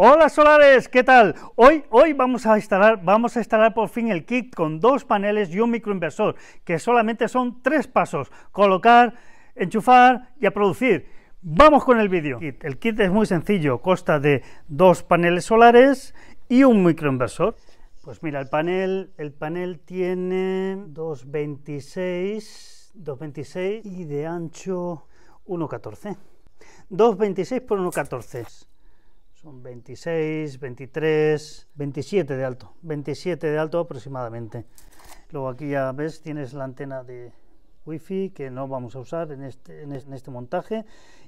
Hola solares, ¿qué tal? Hoy, hoy vamos, a instalar, vamos a instalar por fin el kit con dos paneles y un microinversor, que solamente son tres pasos, colocar, enchufar y a producir. Vamos con el vídeo. El kit es muy sencillo, consta de dos paneles solares y un microinversor. Pues mira, el panel, el panel tiene 2,26, 2,26 y de ancho 1,14. 2,26 por 1,14 son 26, 23, 27 de alto, 27 de alto aproximadamente. Luego aquí ya ves, tienes la antena de, wifi que no vamos a usar en este, en este montaje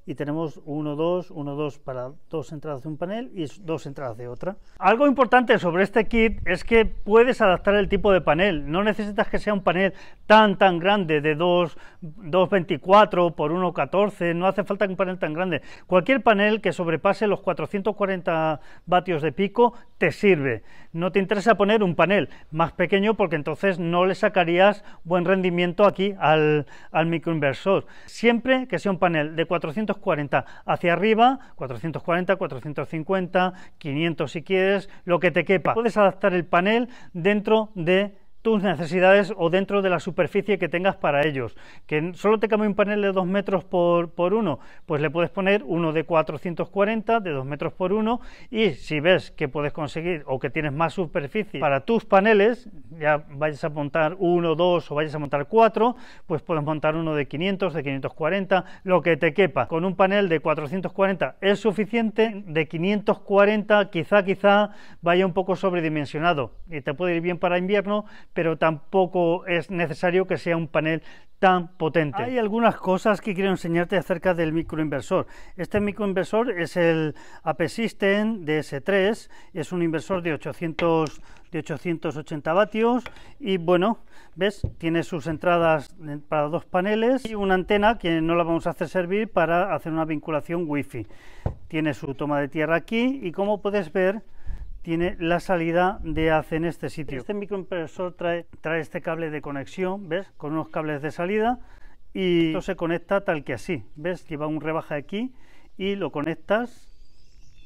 y tenemos 1, 2, 1, 2 para dos entradas de un panel y dos entradas de otra. Algo importante sobre este kit es que puedes adaptar el tipo de panel, no necesitas que sea un panel tan tan grande de 2, 224 por 114, no hace falta un panel tan grande. Cualquier panel que sobrepase los 440 vatios de pico te sirve. No te interesa poner un panel más pequeño porque entonces no le sacarías buen rendimiento aquí al al, microinversor. Siempre que sea un panel de 440 hacia arriba, 440, 450, 500 si quieres, lo que te quepa. Puedes adaptar el panel dentro de tus necesidades o dentro de la superficie que tengas para ellos. Que solo te cambie un panel de 2 metros por, por, uno, pues le puedes poner uno de 440, de 2 metros por uno, y si ves que puedes conseguir o que tienes más superficie para tus paneles, ya vayas a montar uno, dos o vayas a montar cuatro, pues puedes montar uno de 500, de 540, lo que te quepa. Con un panel de 440 es suficiente, de 540 quizá, quizá vaya un poco sobredimensionado y te puede ir bien para invierno, pero tampoco es necesario que sea un panel tan potente. Hay algunas cosas que quiero enseñarte acerca del microinversor. Este microinversor es el AP System DS3, es un inversor de 800 de 880 vatios y bueno, ves, tiene sus entradas para dos paneles y una antena que no la vamos a hacer servir para hacer una vinculación wifi. Tiene su toma de tierra aquí y como puedes ver, tiene la salida de hace en este sitio. Este microimpresor trae, trae este cable de conexión, ¿ves? Con unos cables de salida y esto se conecta tal que así, ¿ves? Lleva un rebaje aquí y lo conectas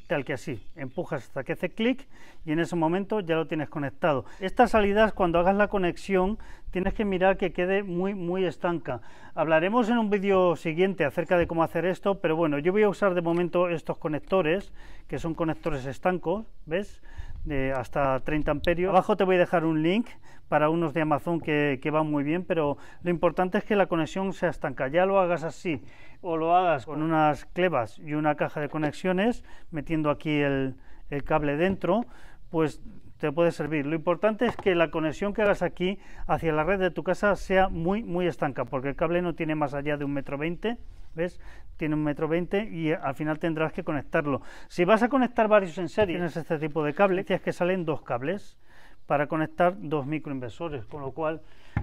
tal que así. Empujas hasta que hace clic y en ese momento ya lo tienes conectado. Estas salidas, cuando hagas la conexión, tienes que mirar que quede muy, muy estanca. Hablaremos en un vídeo siguiente acerca de cómo hacer esto, pero bueno, yo voy a usar de momento estos conectores, que son conectores estancos, ¿ves? de hasta 30 amperios. Abajo te voy a dejar un link para unos de Amazon que, van muy bien, pero lo importante es que la conexión sea estanca. Ya lo hagas así o lo hagas con unas clevas y una caja de conexiones, metiendo aquí el, el cable dentro, pues te puede servir. Lo importante es que la conexión que hagas aquí hacia la red de tu casa sea muy, muy estanca, porque el cable no tiene más allá de un metro veinte, ¿ves? Tiene un metro veinte y al final tendrás que conectarlo. Si vas a conectar varios en serie, tienes este tipo de cable, tienes que salen dos cables para conectar dos microinversores, con lo cual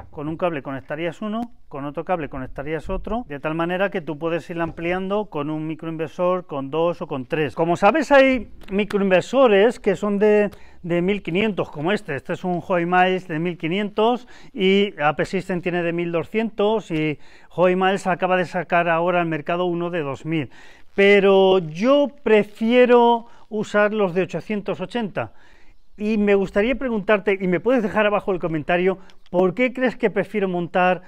con un cable conectarías uno, con otro cable conectarías otro, de tal manera que tú puedes ir ampliando con un microinversor, con dos o con tres. Como sabes hay microinversores que son de, 1500 como este, este es un Miles de 1500 y AP System tiene de 1200 y Miles acaba de sacar ahora al mercado uno de 2000, pero yo prefiero usar los de 880 y me gustaría preguntarte, y me puedes dejar abajo el comentario, ¿por qué crees que prefiero montar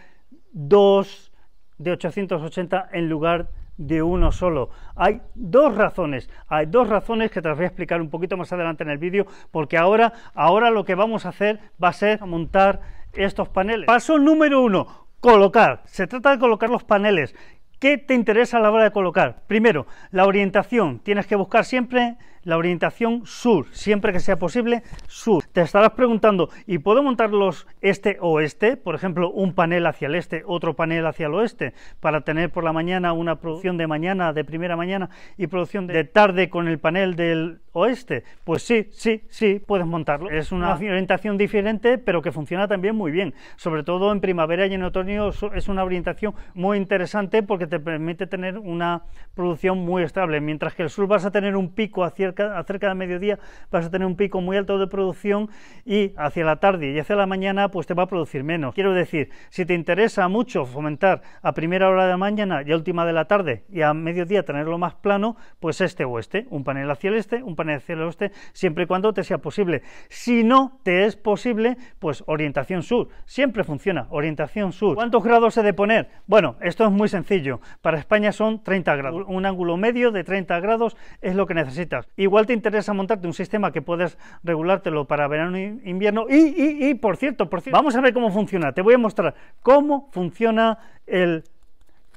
dos de 880 en lugar de uno solo? Hay dos razones, hay dos razones que te las voy a explicar un poquito más adelante en el vídeo, porque ahora, ahora lo que vamos a hacer va a ser montar estos paneles. Paso número uno, colocar. Se trata de colocar los paneles. ¿Qué te interesa a la hora de colocar? Primero, la orientación. Tienes que buscar siempre la orientación sur, siempre que sea posible, sur. Te estarás preguntando, ¿y puedo montarlos este-oeste? Por ejemplo, un panel hacia el este, otro panel hacia el oeste, para tener por la mañana una producción de mañana, de primera mañana, y producción de tarde con el panel del oeste. Pues sí, sí, sí, puedes montarlo. Es una orientación diferente, pero que funciona también muy bien. Sobre todo en primavera y en otoño es una orientación muy interesante porque te permite tener una producción muy estable, mientras que el sur vas a tener un pico a cierta cerca, acerca de mediodía vas a tener un pico muy alto de producción y hacia la tarde y hacia la mañana pues te va a producir menos. Quiero decir, si te interesa mucho fomentar a primera hora de la mañana y a última de la tarde y a mediodía tenerlo más plano, pues este o este, un panel hacia el este, un panel hacia el oeste, siempre y cuando te sea posible. Si no te es posible, pues orientación sur, siempre funciona, orientación sur. ¿Cuántos grados se de poner? Bueno, esto es muy sencillo, para España son 30 grados, un ángulo medio de 30 grados es lo que necesitas. Igual te interesa montarte un sistema que puedas regulártelo para verano e invierno. Y, y, y, por cierto, por cierto, vamos a ver cómo funciona. Te voy a mostrar cómo funciona el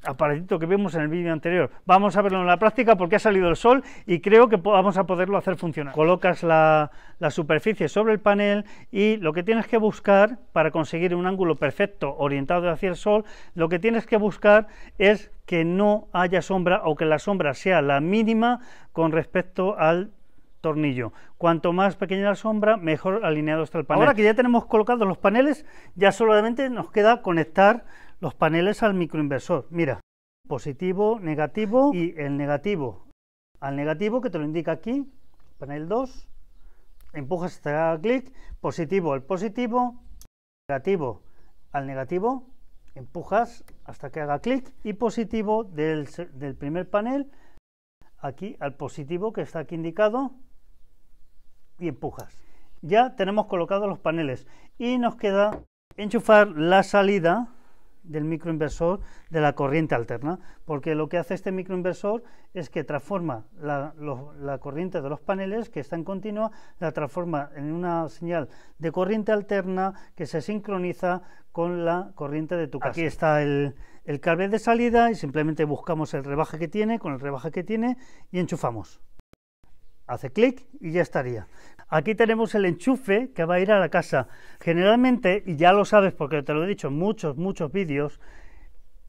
aparatito que vimos en el vídeo anterior. Vamos a verlo en la práctica porque ha salido el sol y creo que vamos a poderlo hacer funcionar. Colocas la, la superficie sobre el panel y lo que tienes que buscar para conseguir un ángulo perfecto orientado hacia el sol, lo que tienes que buscar es que no haya sombra o que la sombra sea la mínima con respecto al tornillo. Cuanto más pequeña la sombra, mejor alineado está el panel. Ahora que ya tenemos colocados los paneles, ya solamente nos queda conectar los paneles al microinversor. Mira, positivo, negativo y el negativo al negativo que te lo indica aquí, panel 2, empujas hasta que haga clic, positivo al positivo, negativo al negativo, empujas hasta que haga clic y positivo del, del primer panel aquí al positivo que está aquí indicado y empujas. Ya tenemos colocados los paneles y nos queda enchufar la salida del microinversor de la corriente alterna, porque lo que hace este microinversor es que transforma la, la, corriente de los paneles que está en continua, la transforma en una señal de corriente alterna que se sincroniza con la corriente de tu casa. Aquí está el, el cable de salida y simplemente buscamos el rebaje que tiene, con el rebaje que tiene y enchufamos hace clic y ya estaría. Aquí tenemos el enchufe que va a ir a la casa. Generalmente, y ya lo sabes porque te lo he dicho en muchos, muchos vídeos,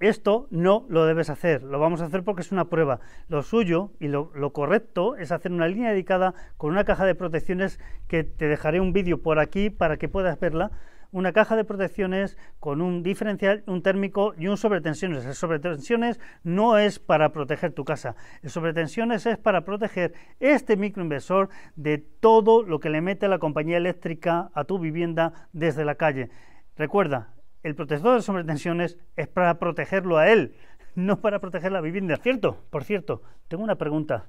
esto no lo debes hacer, lo vamos a hacer porque es una prueba. Lo suyo y lo, lo, correcto es hacer una línea dedicada con una caja de protecciones que te dejaré un vídeo por aquí para que puedas verla una caja de protecciones con un diferencial, un térmico y un sobretensiones. El sobretensiones no es para proteger tu casa, el sobretensiones es para proteger este microinversor de todo lo que le mete la compañía eléctrica a tu vivienda desde la calle. Recuerda, el protector de sobretensiones es para protegerlo a él, no para proteger la vivienda. Cierto, por cierto, tengo una pregunta.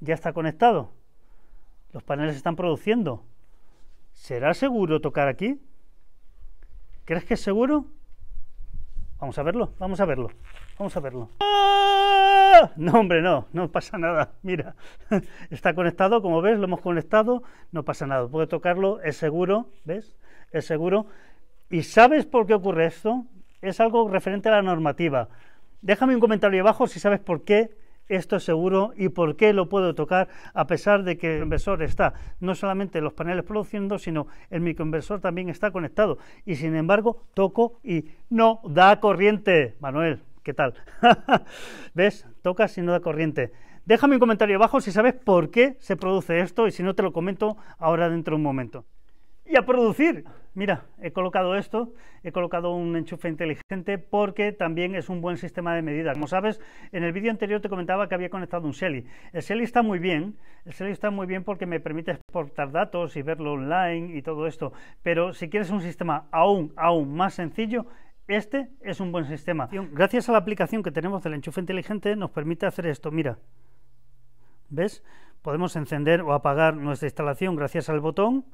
¿Ya está conectado? Los paneles están produciendo. ¿Será seguro tocar aquí? ¿Crees que es seguro? Vamos a verlo, vamos a verlo, vamos a verlo. ¡Ah! No, hombre, no, no pasa nada. Mira, está conectado, como ves, lo hemos conectado, no pasa nada. Puedo tocarlo, es seguro, ¿ves? Es seguro. ¿Y sabes por qué ocurre esto? Es algo referente a la normativa. Déjame un comentario abajo si sabes por qué esto es seguro y por qué lo puedo tocar a pesar de que el inversor está no solamente los paneles produciendo, sino el microinversor también está conectado. Y sin embargo, toco y no da corriente. Manuel, ¿qué tal? ¿Ves? Tocas y no da corriente. Déjame un comentario abajo si sabes por qué se produce esto y si no te lo comento ahora dentro de un momento y a producir. Mira, he colocado esto, he colocado un enchufe inteligente porque también es un buen sistema de medida. Como sabes, en el vídeo anterior te comentaba que había conectado un Shelly. El Shelly está muy bien, el Shelly está muy bien porque me permite exportar datos y verlo online y todo esto. Pero si quieres un sistema aún, aún más sencillo, este es un buen sistema. Gracias a la aplicación que tenemos del enchufe inteligente nos permite hacer esto. Mira, ¿ves? Podemos encender o apagar nuestra instalación gracias al botón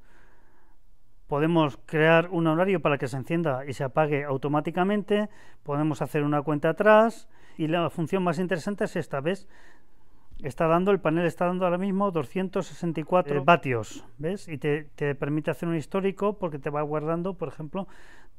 podemos crear un horario para que se encienda y se apague automáticamente, podemos hacer una cuenta atrás y la función más interesante es esta, ¿ves? Está dando, el panel está dando ahora mismo 264 eh. vatios, ¿ves? Y te, te, permite hacer un histórico porque te va guardando, por ejemplo,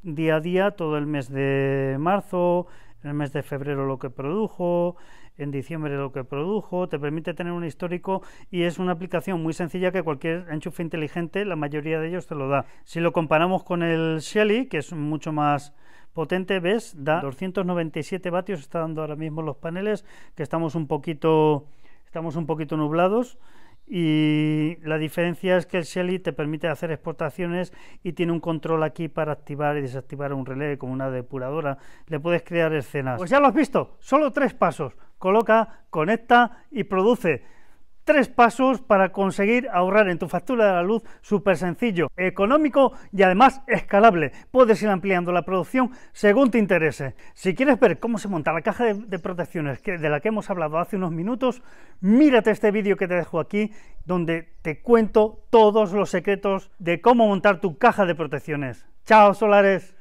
día a día todo el mes de marzo, en el mes de febrero lo que produjo, en diciembre lo que produjo, te permite tener un histórico y es una aplicación muy sencilla que cualquier enchufe inteligente, la mayoría de ellos te lo da. Si lo comparamos con el Shelly, que es mucho más potente, ves, da 297 vatios, está dando ahora mismo los paneles, que estamos un poquito, estamos un poquito nublados y la diferencia es que el Shelly te permite hacer exportaciones y tiene un control aquí para activar y desactivar un relé como una depuradora. Le puedes crear escenas. Pues ya lo has visto, solo tres pasos. Coloca, conecta y produce. Tres pasos para conseguir ahorrar en tu factura de la luz súper sencillo, económico y además escalable. Puedes ir ampliando la producción según te interese. Si quieres ver cómo se monta la caja de, protecciones que, de la que hemos hablado hace unos minutos, mírate este vídeo que te dejo aquí donde te cuento todos los secretos de cómo montar tu caja de protecciones. ¡Chao, solares!